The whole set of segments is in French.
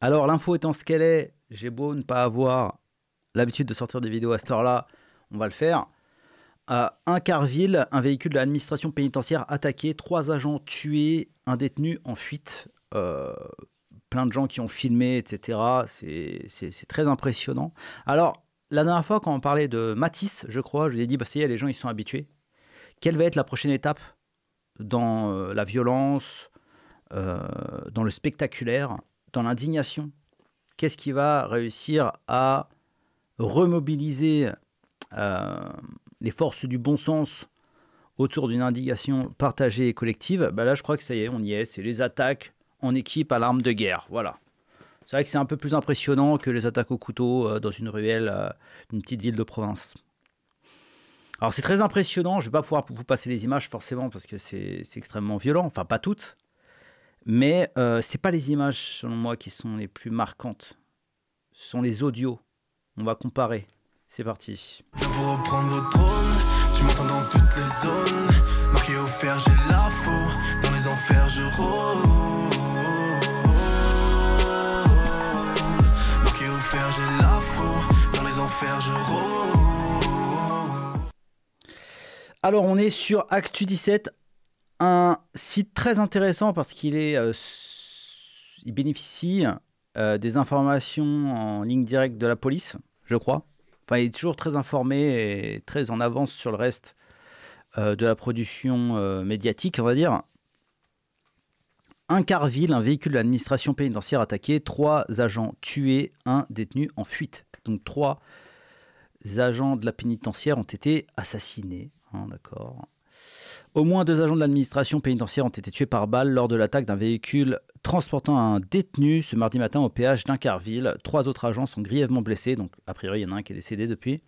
Alors, l'info étant ce qu'elle est, j'ai beau ne pas avoir l'habitude de sortir des vidéos à cette heure-là, on va le faire. À carville, un véhicule de l'administration pénitentiaire attaqué, trois agents tués, un détenu en fuite. Euh, plein de gens qui ont filmé, etc. C'est très impressionnant. Alors, la dernière fois, quand on parlait de Matisse, je crois, je vous ai dit, bah, ça les gens, ils sont habitués. Quelle va être la prochaine étape dans euh, la violence, euh, dans le spectaculaire dans l'indignation Qu'est-ce qui va réussir à remobiliser euh, les forces du bon sens autour d'une indignation partagée et collective bah Là, je crois que ça y est, on y est. C'est les attaques en équipe à l'arme de guerre. Voilà. C'est vrai que c'est un peu plus impressionnant que les attaques au couteau euh, dans une ruelle d'une euh, petite ville de province. Alors c'est très impressionnant, je ne vais pas pouvoir vous passer les images forcément parce que c'est extrêmement violent, enfin pas toutes, mais euh, c'est pas les images, selon moi, qui sont les plus marquantes. Ce sont les audios. On va comparer. C'est parti. Je vous reprendre votre trône, tu m'entends dans toutes les zones. Marqué au fer, j'ai la faux. Dans les enfers, je rôde. Marqué au fer, j'ai la faux. Dans les enfers, je rôde. Alors, on est sur Actu 17, un site très intéressant parce qu'il est, euh, il bénéficie euh, des informations en ligne directe de la police, je crois. Enfin, il est toujours très informé et très en avance sur le reste euh, de la production médiatique, on va dire. Un carville, un véhicule de l'administration pénitentiaire attaqué, trois agents tués, un détenu en fuite. Donc trois agents de la pénitentiaire ont été assassinés. Hein, d'accord. Au moins deux agents de l'administration pénitentiaire ont été tués par balle lors de l'attaque d'un véhicule transportant un détenu ce mardi matin au péage d'Incarville. Trois autres agents sont grièvement blessés, donc a priori il y en a un qui est décédé depuis.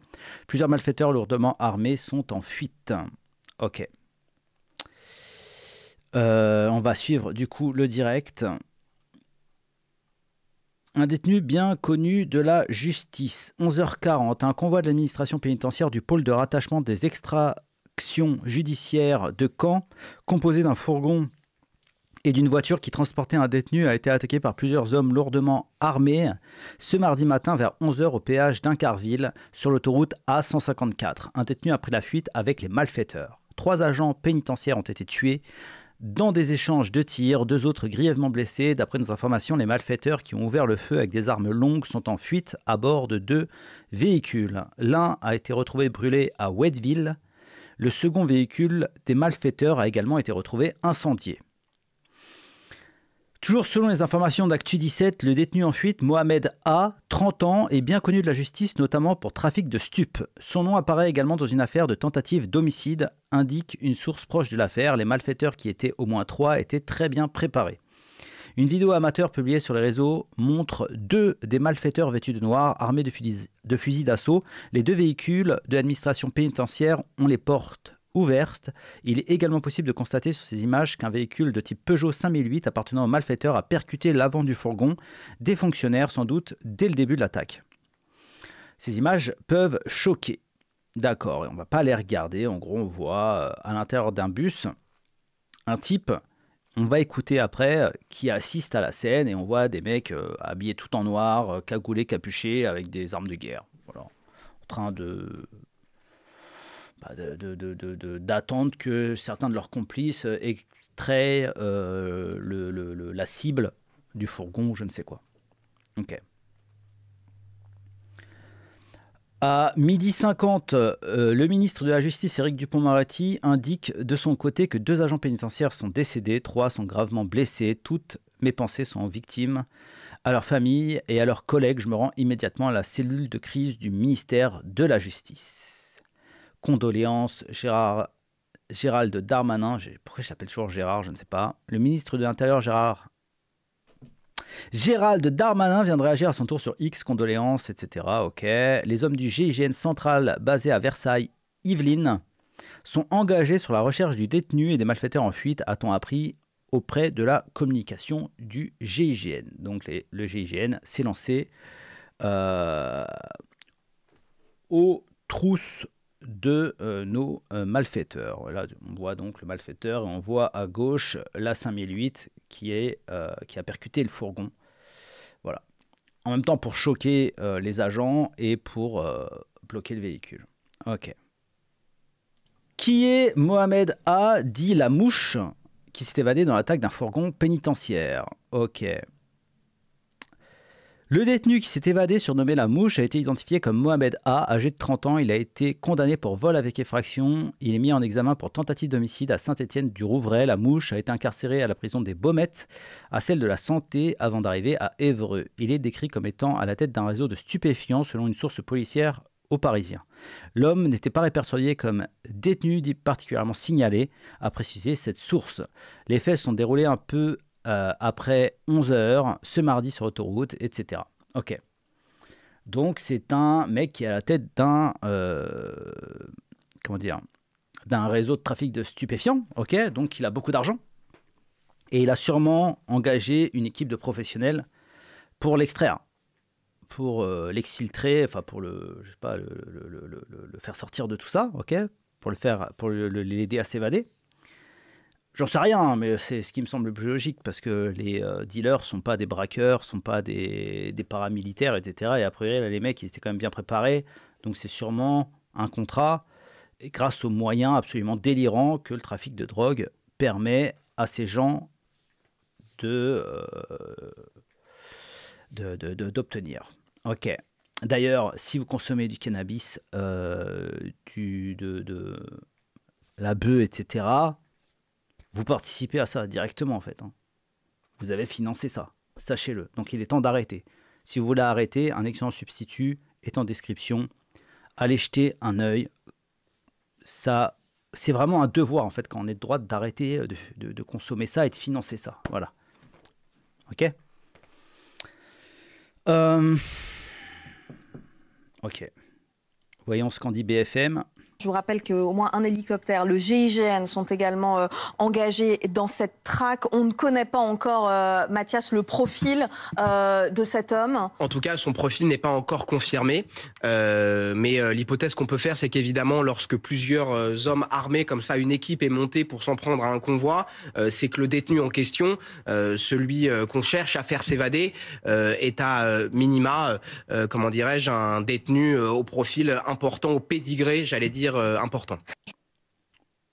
Plusieurs malfaiteurs lourdement armés sont en fuite. Ok. Euh, on va suivre du coup le direct. Un détenu bien connu de la justice. 11h40, un convoi de l'administration pénitentiaire du pôle de rattachement des extra section judiciaire de Caen, composée d'un fourgon et d'une voiture qui transportait un détenu, a été attaquée par plusieurs hommes lourdement armés ce mardi matin vers 11h au péage d'Incarville sur l'autoroute A154. Un détenu a pris la fuite avec les malfaiteurs. Trois agents pénitentiaires ont été tués dans des échanges de tirs, deux autres grièvement blessés. D'après nos informations, les malfaiteurs qui ont ouvert le feu avec des armes longues sont en fuite à bord de deux véhicules. L'un a été retrouvé brûlé à Wedville. Le second véhicule des malfaiteurs a également été retrouvé incendié. Toujours selon les informations d'Actu 17, le détenu en fuite, Mohamed A, 30 ans, est bien connu de la justice, notamment pour trafic de stupes. Son nom apparaît également dans une affaire de tentative d'homicide, indique une source proche de l'affaire. Les malfaiteurs qui étaient au moins trois étaient très bien préparés. Une vidéo amateur publiée sur les réseaux montre deux des malfaiteurs vêtus de noir armés de fusils d'assaut. Les deux véhicules de l'administration pénitentiaire ont les portes ouvertes. Il est également possible de constater sur ces images qu'un véhicule de type Peugeot 5008 appartenant aux malfaiteurs a percuté l'avant du fourgon des fonctionnaires sans doute dès le début de l'attaque. Ces images peuvent choquer. D'accord, et on ne va pas les regarder. En gros, on voit euh, à l'intérieur d'un bus un type on va écouter après euh, qui assiste à la scène et on voit des mecs euh, habillés tout en noir, euh, cagoulés, capuchés, avec des armes de guerre. Voilà. En train de bah, d'attendre que certains de leurs complices extraient le, la cible du fourgon, je ne sais quoi. Ok. À midi 50, euh, le ministre de la Justice, Éric Dupont-Moretti, indique de son côté que deux agents pénitentiaires sont décédés, trois sont gravement blessés. Toutes mes pensées sont victimes, à leur famille et à leurs collègues. Je me rends immédiatement à la cellule de crise du ministère de la Justice. Condoléances, Gérard, Gérald Darmanin, pourquoi je l'appelle toujours Gérard, je ne sais pas. Le ministre de l'Intérieur, Gérard Gérald Darmanin vient de réagir à son tour sur X, condoléances, etc. Ok. Les hommes du GIGN central basé à Versailles, Yvelines, sont engagés sur la recherche du détenu et des malfaiteurs en fuite, a-t-on appris auprès de la communication du GIGN. Donc le GIGN s'est lancé euh, aux trousses de euh, nos euh, malfaiteurs. Là, on voit donc le malfaiteur et on voit à gauche la 5008 qui, est, euh, qui a percuté le fourgon. Voilà. En même temps, pour choquer les agents et pour bloquer le véhicule. Ok. Qui est Mohamed A, dit la mouche, qui s'est évadée dans l'attaque d'un fourgon pénitentiaire Ok. Le détenu qui s'est évadé, surnommé la mouche, a été identifié comme Mohamed A, âgé de 30 ans. Il a été condamné pour vol avec effraction. Il est mis en examen pour tentative d'homicide à Saint-Étienne-du-Rouvray. La mouche a été incarcéré à la prison des Baumettes, à celle de la Santé, avant d'arriver à Évreux. Il est décrit comme étant à la tête d'un réseau de stupéfiants, selon une source policière aux Parisiens. L'homme n'était pas répertorié comme détenu particulièrement signalé, a précisé cette source. Les faits sont déroulés un peu euh, après 11h ce mardi sur autoroute, etc. Ok. Donc c'est un mec qui est à la tête d'un euh, comment dire d'un réseau de trafic de stupéfiants, ok. Donc il a beaucoup d'argent et il a sûrement engagé une équipe de professionnels pour l'extraire, pour euh, l'exfiltrer, enfin pour le je sais pas le, faire sortir de tout ça, ok. Pour le faire pour l'aider à s'évader. J'en sais rien, hein, mais c'est ce qui me semble le plus logique parce que les euh, dealers sont pas des braqueurs, sont pas des, paramilitaires, etc. Et après, priori, les mecs, ils étaient quand même bien préparés. Donc c'est sûrement un contrat et grâce aux moyens absolument délirants que le trafic de drogue permet à ces gens de, euh, d'obtenir. Ok. D'ailleurs, si vous consommez du cannabis, euh, du, de, de la bœuf, etc., vous participez à ça directement en fait. Hein. Vous avez financé ça, sachez-le. Donc il est temps d'arrêter. Si vous voulez arrêter, un excellent substitut est en description. Allez jeter un œil. Ça, c'est vraiment un devoir en fait quand on est de droite d'arrêter euh, de, consommer ça et de financer ça. Voilà. Ok. Euh, ok. Voyons ce qu'en dit BFM. Je vous rappelle qu'au moins un hélicoptère, le GIGN, sont également euh, engagés dans cette traque. On ne connaît pas encore, euh, Mathias, le profil euh, de cet homme. En tout cas, son profil n'est pas encore confirmé. mais l'hypothèse qu'on peut faire, c'est qu'évidemment, lorsque plusieurs hommes armés comme ça, une équipe est montée pour s'en prendre à un convoi, c'est que le détenu en question, celui qu'on cherche à faire s'évader, est à minima, comment dirais-je, un détenu au profil important, au pédigré, j'allais dire euh, important.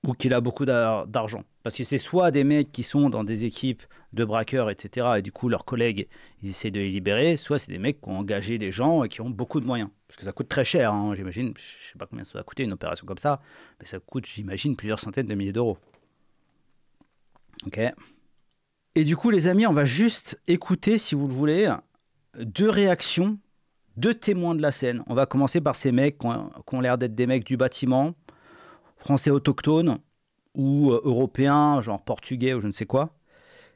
Ou qu'il a beaucoup d'argent. Parce que c'est soit des mecs qui sont dans des équipes de braqueurs, etc. Et du coup, leurs collègues, ils essaient de les libérer. Soit c'est des mecs qui ont engagé des gens et qui ont beaucoup de moyens. Parce que ça coûte très cher, hein, j'imagine. Je sais pas combien ça va coûter une opération comme ça. Mais ça coûte, j'imagine, plusieurs centaines de milliers d'euros. Ok. Et du coup, les amis, on va juste écouter, si vous le voulez, deux réactions deux témoins de la scène. On va commencer par ces mecs qui ont, l'air d'être des mecs du bâtiment, français autochtones ou euh, européens, genre portugais ou je ne sais quoi,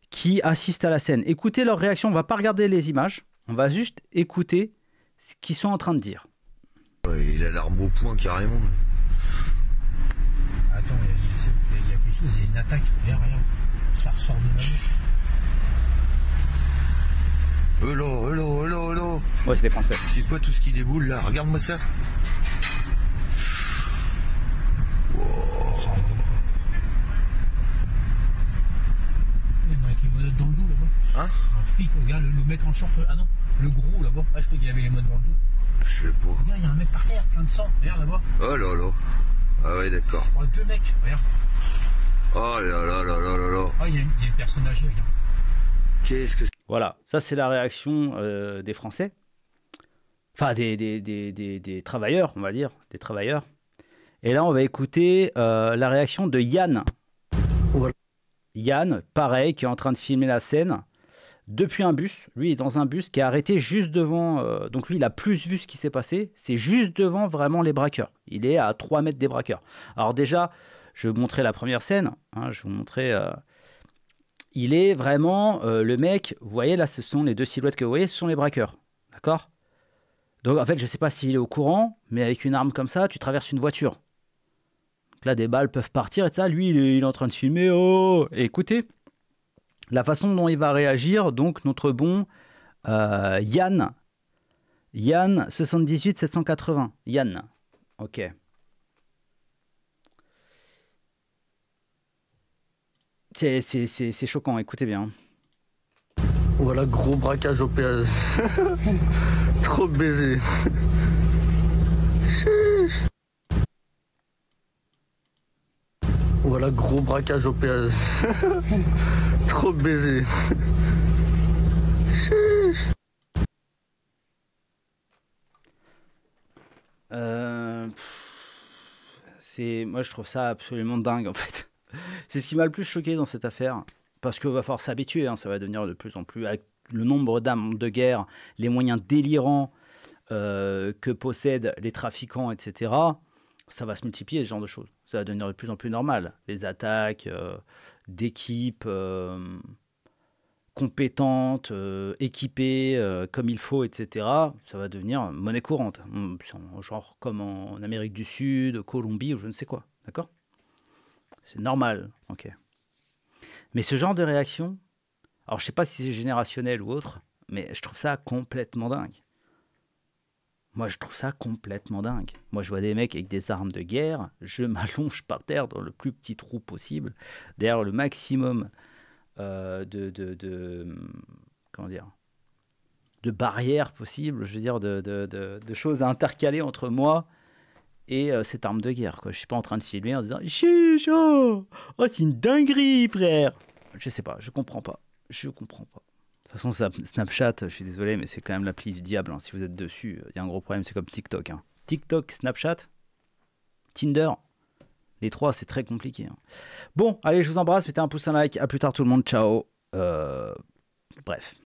qui assistent à la scène. Écoutez leur réaction, on va pas regarder les images, on va juste écouter ce qu'ils sont en train de dire. Il a l'arme au point carrément. Attends, il y, a quelque chose, il y a une attaque derrière. Ça ressort de la Euh, Ouais, c'est des Français. C'est quoi tout ce qui déboule là Regarde-moi ça. Wow. Il y en a qui est dans le dos là-bas. Hein Un flic, regarde le, mec en short. Ah non, le gros là-bas. Ah, je crois qu'il avait les modes dans le dos. Je sais pas. Regarde, il y a un mec par terre, plein de sang. Regarde là-bas. Oh là là. Ah ouais, d'accord. Oh, deux mecs, regarde. Oh là là là là là là. Ah, il y, a une, il y a une personne âgée, regarde. Qu'est-ce que c'est Voilà, ça c'est la réaction euh, des Français enfin des, des, travailleurs, on va dire, des travailleurs. Et là, on va écouter euh, la réaction de Yann. Yann, pareil, qui est en train de filmer la scène depuis un bus. Lui est dans un bus qui est arrêté juste devant. Euh, donc lui, il a plus vu ce qui s'est passé. C'est juste devant vraiment les braqueurs. Il est à 3 mètres des braqueurs. Alors déjà, je vais vous montrer la première scène. Hein, je vais vous montrer. Euh, il est vraiment le mec. Vous voyez là, ce sont les deux silhouettes que vous voyez, ce sont les braqueurs. D'accord donc en fait, je ne sais pas s'il est au courant, mais avec une arme comme ça, tu traverses une voiture. là, des balles peuvent partir et ça. Lui, il est, en train de filmer. Oh écoutez, la façon dont il va réagir, donc notre bon euh, Yann. Yann 78 780. Yann. Ok. C'est choquant, écoutez bien voilà, gros braquage au péage. Trop baisé. voilà, gros braquage au péage. Trop baisé. Euh, c'est moi je trouve ça absolument dingue en fait. C'est ce qui m'a le plus choqué dans cette affaire parce qu'il va falloir s'habituer, hein, ça va devenir de plus en plus, le nombre d'armes de guerre, les moyens délirants euh, que possèdent les trafiquants, etc., ça va se multiplier, ce genre de choses. Ça va devenir de plus en plus normal. Les attaques euh, d'équipes euh, compétentes, équipées comme il faut, etc., ça va devenir monnaie courante. Hum, genre comme en Amérique du Sud, Colombie ou je ne sais quoi. D'accord C'est normal. Ok. Mais ce genre de réaction, alors je sais pas si c'est générationnel ou autre, mais je trouve ça complètement dingue. Moi, je trouve ça complètement dingue. Moi, je vois des mecs avec des armes de guerre, je m'allonge par terre dans le plus petit trou possible, derrière le maximum euh, de, de, barrières possibles, je veux dire, de choses à intercaler entre moi et euh, cette arme de guerre. Quoi. Je suis pas en train de filmer en disant Chucho Oh, c'est une dinguerie, frère Je sais pas, je comprends pas. Je comprends pas. De toute façon, Snapchat, je suis désolé, mais c'est quand même l'appli du diable. Hein. Si vous êtes dessus, il euh, y a un gros problème, c'est comme TikTok. Hein. TikTok, Snapchat, Tinder. Les trois, c'est très compliqué. Hein. Bon, allez, je vous embrasse, mettez un pouce, un like. À plus tard, tout le monde. Ciao. Euh, bref.